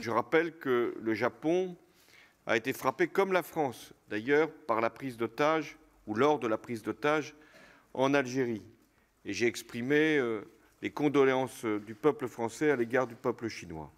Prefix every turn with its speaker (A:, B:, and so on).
A: Je rappelle que le Japon a été frappé, comme la France d'ailleurs, par la prise d'otage ou lors de la prise d'otage en Algérie. Et j'ai exprimé euh, les condoléances euh, du peuple français à l'égard du peuple chinois.